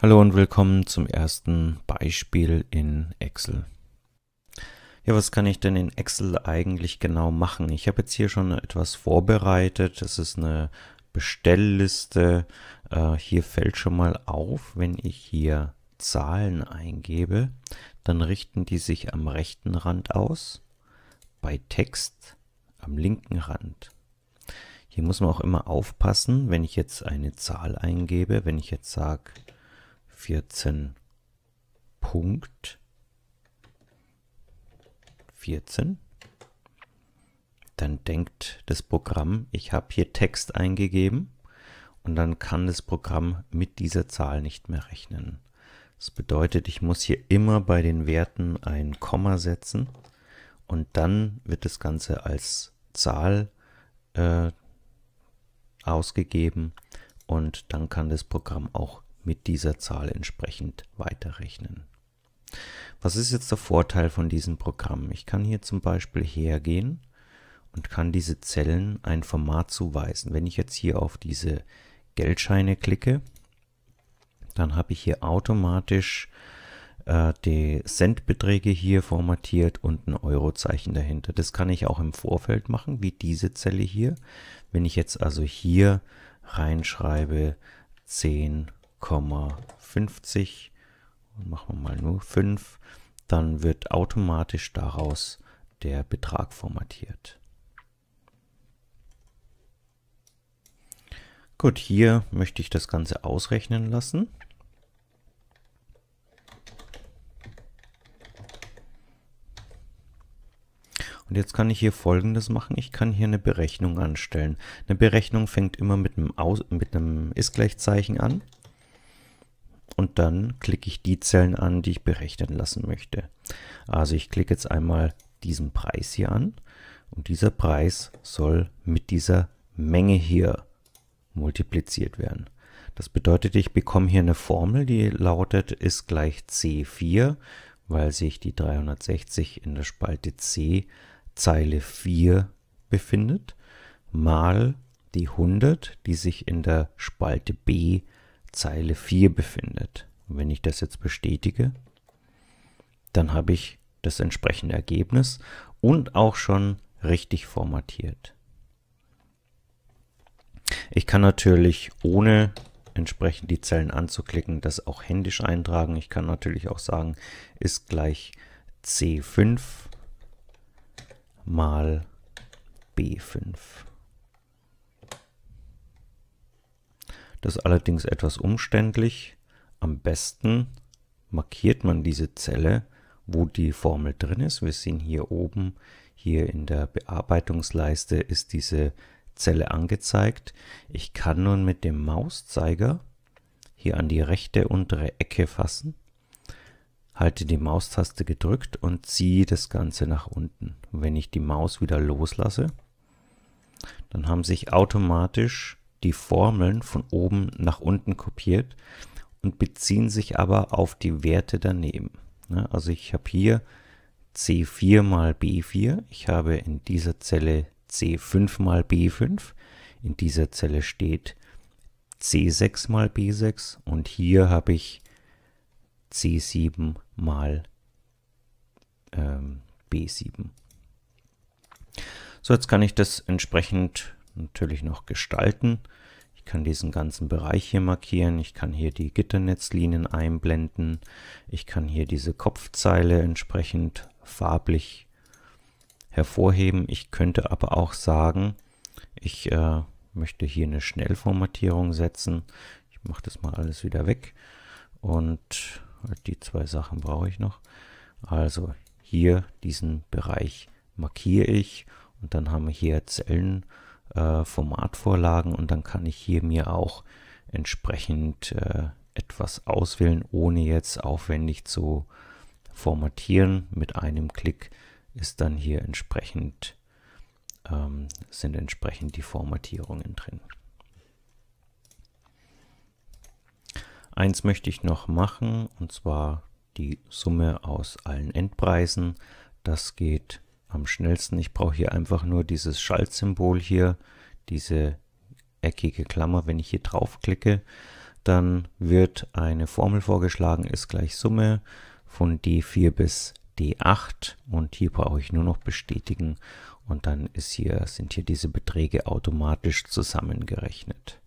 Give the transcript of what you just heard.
Hallo und willkommen zum ersten Beispiel in Excel. Ja, was kann ich denn in Excel eigentlich genau machen? Ich habe jetzt hier schon etwas vorbereitet. Das ist eine Bestellliste. Äh, hier fällt schon mal auf, wenn ich hier Zahlen eingebe, dann richten die sich am rechten Rand aus, bei Text am linken Rand. Hier muss man auch immer aufpassen, wenn ich jetzt eine Zahl eingebe, wenn ich jetzt sage vierzehn Punkt vierzehn Dann denkt das Programm, ich habe hier Text eingegeben und dann kann das Programm mit dieser Zahl nicht mehr rechnen. Das bedeutet, ich muss hier immer bei den Werten ein Komma setzen und dann wird das Ganze als Zahl äh, ausgegeben und dann kann das Programm auch mit dieser Zahl entsprechend weiterrechnen. Was ist jetzt der Vorteil von diesem Programm? Ich kann hier zum Beispiel hergehen und kann diese Zellen ein Format zuweisen. Wenn ich jetzt hier auf diese Geldscheine klicke, dann habe ich hier automatisch äh, die Centbeträge hier formatiert und ein Eurozeichen dahinter. Das kann ich auch im Vorfeld machen, wie diese Zelle hier. Wenn ich jetzt also hier reinschreibe 10 0,50 und machen wir mal nur 5, dann wird automatisch daraus der Betrag formatiert. Gut, hier möchte ich das Ganze ausrechnen lassen. Und jetzt kann ich hier folgendes machen. Ich kann hier eine Berechnung anstellen. Eine Berechnung fängt immer mit einem, Aus mit einem Ist-Gleichzeichen an und dann klicke ich die Zellen an, die ich berechnen lassen möchte. Also ich klicke jetzt einmal diesen Preis hier an und dieser Preis soll mit dieser Menge hier multipliziert werden. Das bedeutet, ich bekomme hier eine Formel, die lautet ist gleich C4, weil sich die 360 in der Spalte C Zeile 4 befindet, mal die 100, die sich in der Spalte B befindet Zeile 4 befindet. Und wenn ich das jetzt bestätige, dann habe ich das entsprechende Ergebnis und auch schon richtig formatiert. Ich kann natürlich ohne entsprechend die Zellen anzuklicken, das auch händisch eintragen. Ich kann natürlich auch sagen, ist gleich C5 mal B5. Das ist allerdings etwas umständlich. Am besten markiert man diese Zelle, wo die Formel drin ist. Wir sehen hier oben, hier in der Bearbeitungsleiste ist diese Zelle angezeigt. Ich kann nun mit dem Mauszeiger hier an die rechte untere Ecke fassen, halte die Maustaste gedrückt und ziehe das Ganze nach unten. wenn ich die Maus wieder loslasse, dann haben sich automatisch die Formeln von oben nach unten kopiert und beziehen sich aber auf die Werte daneben. Ne, also ich habe hier C4 mal B4, ich habe in dieser Zelle C5 mal B5, in dieser Zelle steht C6 mal B6 und hier habe ich C7 mal ähm, B7. So, jetzt kann ich das entsprechend natürlich noch gestalten. Ich kann diesen ganzen Bereich hier markieren. Ich kann hier die Gitternetzlinien einblenden. Ich kann hier diese Kopfzeile entsprechend farblich hervorheben. Ich könnte aber auch sagen, ich äh, möchte hier eine Schnellformatierung setzen. Ich mache das mal alles wieder weg. Und halt die zwei Sachen brauche ich noch. Also hier diesen Bereich markiere ich und dann haben wir hier Zellen äh, Formatvorlagen und dann kann ich hier mir auch entsprechend äh, etwas auswählen, ohne jetzt aufwendig zu formatieren. Mit einem Klick ist dann hier entsprechend ähm, sind entsprechend die Formatierungen drin. Eins möchte ich noch machen und zwar die Summe aus allen Endpreisen. Das geht am schnellsten. Ich brauche hier einfach nur dieses Schaltsymbol hier, diese eckige Klammer. Wenn ich hier drauf klicke, dann wird eine Formel vorgeschlagen, ist gleich Summe von D4 bis D8 und hier brauche ich nur noch bestätigen und dann ist hier, sind hier diese Beträge automatisch zusammengerechnet.